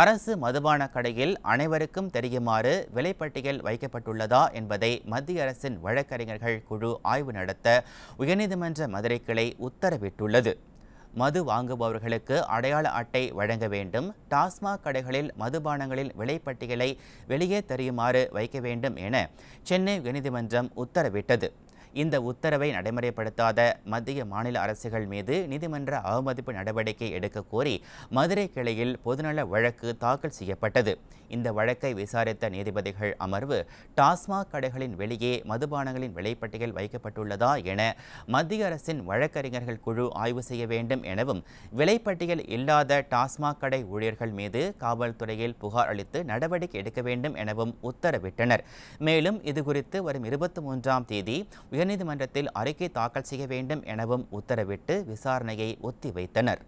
அரசு மதுபான கடையில் அனைவருக்கும் தெரியுமாறு விலைப்பட்டியல் வைக்கப்பட்டுள்ளதா என்பதை மத்திய அரசின் வழக்கறிஞர்கள் குழு ஆய்வு நடத்த உயர்நீதிமன்ற மதுரை கிளை உத்தரவிட்டுள்ளது மது வாங்குபவர்களுக்கு அடையாள அட்டை வழங்க வேண்டும் டாஸ்மாக் கடைகளில் மதுபானங்களில் விலைப்பட்டியலை வெளியே தெரியுமாறு வைக்க வேண்டும் என சென்னை உயர்நீதிமன்றம் உத்தரவிட்டது இந்த உத்தரவை நடைமுறைப்படுத்தாத மத்திய மாநில அரசுகள் மீது நீதிமன்ற அவமதிப்பு நடவடிக்கை எடுக்க கோரி மதுரை கிளையில் பொதுநல வழக்கு தாக்கல் செய்யப்பட்டது இந்த வழக்கை விசாரித்த நீதிபதிகள் அமர்வு டாஸ்மாக் கடைகளின் வெளியே மதுபானங்களின் விலைப்பட்டியல் வைக்கப்பட்டுள்ளதா என மத்திய அரசின் வழக்கறிஞர்கள் குழு ஆய்வு செய்ய வேண்டும் எனவும் விலைப்பட்டியல் இல்லாத டாஸ்மாக் கடை ஊழியர்கள் மீது காவல்துறையில் புகார் அளித்து நடவடிக்கை எடுக்க வேண்டும் எனவும் உத்தரவிட்டனர் மேலும் இதுகுறித்து வரும் இருபத்தி மூன்றாம் தேதி உயர் உயர்நீதிமன்றத்தில் அறிக்கை தாக்கல் செய்ய வேண்டும் எனவும் உத்தரவிட்டு விசாரணையை ஒத்திவைத்தனர்